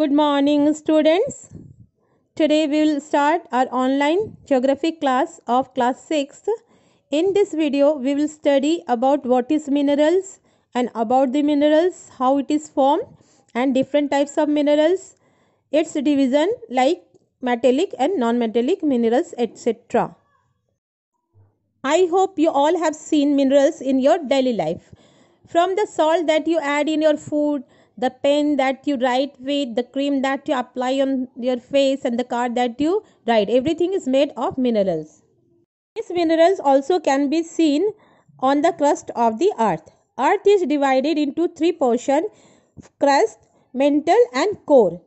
Good morning students. Today we will start our online geography class of class 6th. In this video we will study about what is minerals and about the minerals, how it is formed and different types of minerals, its division like metallic and non-metallic minerals etc. I hope you all have seen minerals in your daily life. From the salt that you add in your food the pen that you write with, the cream that you apply on your face, and the card that you write. Everything is made of minerals. These minerals also can be seen on the crust of the earth. Earth is divided into three portions crust, mantle, and core.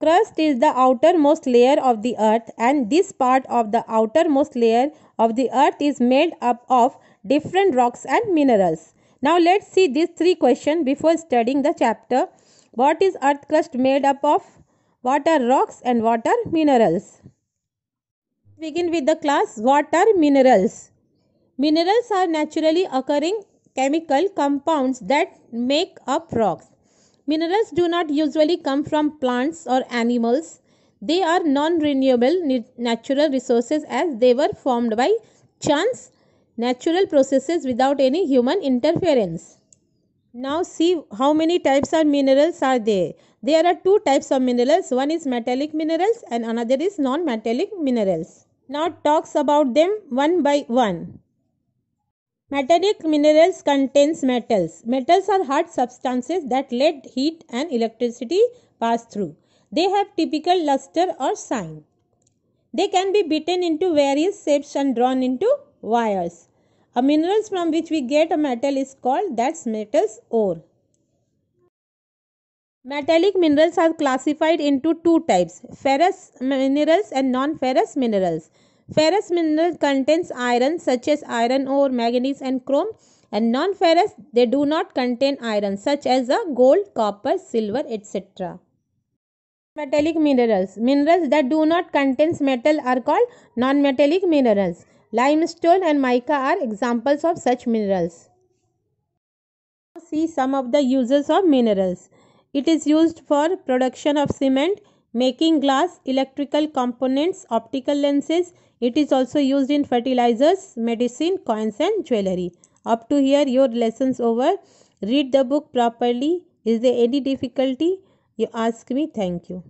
Crust is the outermost layer of the earth, and this part of the outermost layer of the earth is made up of different rocks and minerals. Now let's see these three questions before studying the chapter. What is earth crust made up of? What are rocks and what are minerals? Begin with the class. What are minerals? Minerals are naturally occurring chemical compounds that make up rocks. Minerals do not usually come from plants or animals. They are non renewable natural resources as they were formed by chance natural processes without any human interference. Now see how many types of minerals are there. There are two types of minerals. One is metallic minerals and another is non-metallic minerals. Now talks about them one by one. Metallic minerals contains metals. Metals are hard substances that let heat and electricity pass through. They have typical luster or shine. They can be beaten into various shapes and drawn into wires. A mineral from which we get a metal is called that's metal's ore. Metallic minerals are classified into two types, ferrous minerals and non-ferrous minerals. Ferrous mineral contains iron such as iron ore, manganese and chrome and non-ferrous they do not contain iron such as a gold, copper, silver etc. Metallic minerals. Minerals that do not contain metal are called non-metallic minerals. Limestone and mica are examples of such minerals. See some of the uses of minerals. It is used for production of cement, making glass, electrical components, optical lenses. It is also used in fertilizers, medicine, coins and jewelry. Up to here your lessons over. Read the book properly. Is there any difficulty? You ask me. Thank you.